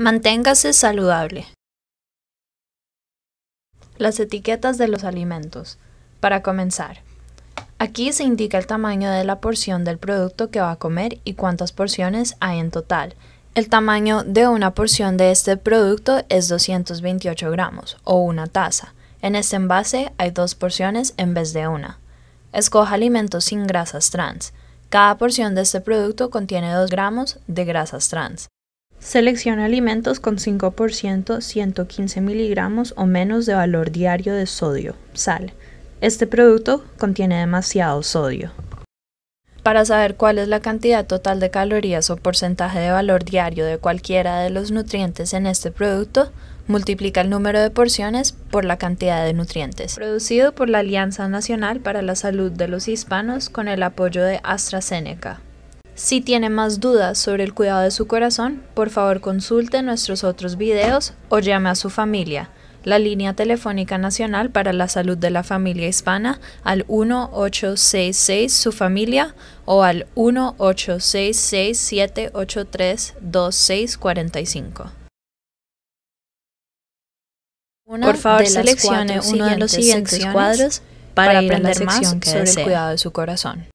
Manténgase saludable. Las etiquetas de los alimentos. Para comenzar, aquí se indica el tamaño de la porción del producto que va a comer y cuántas porciones hay en total. El tamaño de una porción de este producto es 228 gramos o una taza. En este envase hay dos porciones en vez de una. Escoja alimentos sin grasas trans. Cada porción de este producto contiene 2 gramos de grasas trans. Selecciona alimentos con 5%, 115 miligramos o menos de valor diario de sodio, sal. Este producto contiene demasiado sodio. Para saber cuál es la cantidad total de calorías o porcentaje de valor diario de cualquiera de los nutrientes en este producto, multiplica el número de porciones por la cantidad de nutrientes. Producido por la Alianza Nacional para la Salud de los Hispanos con el apoyo de AstraZeneca. Si tiene más dudas sobre el cuidado de su corazón, por favor consulte nuestros otros videos o llame a su familia. La línea telefónica nacional para la salud de la familia hispana al 1866 su familia o al 1866 783 2645. por favor, seleccione uno de los siguientes cuadros para, para aprender más sobre el cuidado de su corazón.